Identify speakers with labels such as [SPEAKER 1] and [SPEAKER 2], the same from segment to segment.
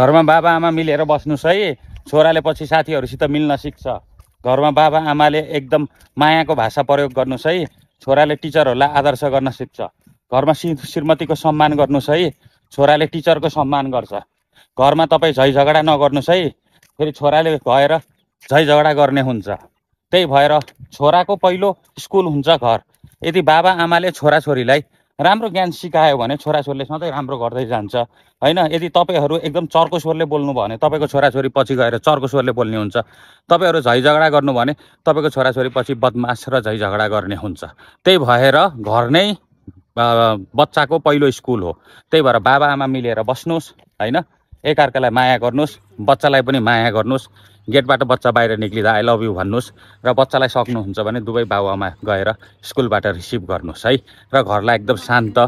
[SPEAKER 1] घरमा बाबा आमा मिलेर बस्नुहोस् है छोराले पछि साथीहरूसित मिल्न सिक्छ घरमा बाबा आमाले एकदम मायाको भाषा प्रयोग गर्नुहोस् है छोराले टिचरहरूलाई आदर्श गर्न सिक्छ घरमा श्री श्रीमतीको सम्मान गर्नुहोस् है छोराले टिचरको सम्मान गर्छ घरमा तपाईँ झै झगडा नगर्नुहोस् है फेरि छोराले गएर झै झगडा गर्ने हुन्छ त्यही भएर छोराको पहिलो स्कुल हुन्छ घर यदि बाबा आमाले छोराछोरीलाई राम्रो ज्ञान सिकायो भने छोराछोरीले सधैँ राम्रो गर्दै जान्छ होइन यदि तपाईँहरू एकदम चर्को स्वरले बोल्नु भयो भने तपाईँको छोराछोरी पछि गएर चर्को स्वरले बोल्ने हुन्छ तपाईँहरू झै झगडा गर्नु भने तपाईँको छोराछोरी पछि बदमास र झै झगडा गर्ने हुन्छ त्यही भएर घर नै बच्चाको पहिलो स्कुल हो त्यही भएर बाबाआमा मिलेर बस्नुहोस् होइन एकअर्कालाई माया गर्नुहोस् बच्चालाई पनि माया गर्नुहोस् गेटबाट बच्चा बाहिर निक्लिँदा आई लभ यु भन्नुहोस् र बच्चालाई सक्नुहुन्छ भने दुवै बाबुआमा गएर स्कुलबाट रिसिभ गर्नुहोस् है र घरलाई एकदम शान्त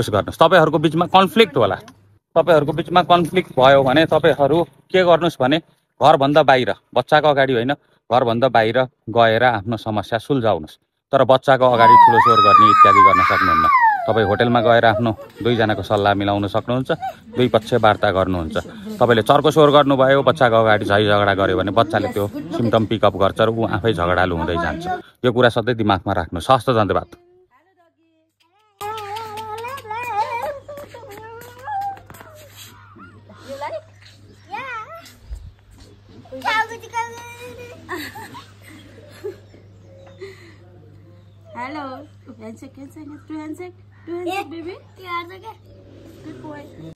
[SPEAKER 1] उस गर्नुहोस् तपाईँहरूको बिचमा कन्फ्लिक्ट होला तपाईँहरूको बिचमा कन्फ्लिक्ट भयो भने तपाईँहरू के गर्नुहोस् भने घरभन्दा बाहिर बच्चाको अगाडि होइन घरभन्दा बाहिर गएर आफ्नो समस्या सुल्झाउनुहोस् तर बच्चाको अगाडि ठुलो स्वर गर्ने इत्यादि गर्न सक्नुहुन्न तपाईँ होटेलमा गएर आफ्नो दुईजनाको सल्लाह मिलाउन सक्नुहुन्छ दुई पक्ष वार्ता गर्नुहुन्छ तपाईँले चर्को स्वर गर्नुभयो बच्चाको अगाडि झै झगडा गऱ्यो भने बच्चाले त्यो सिम्टम पिकअप गर्छ र ऊ आफै झगडालु हुँदै जान्छ यो कुरा सधैँ दिमागमा राख्नुहोस् सस्त धन्यवाद
[SPEAKER 2] Yeah.
[SPEAKER 3] Hello. Handshake, handshake, do handshake, do handshake, baby. Do handshake. Good boy.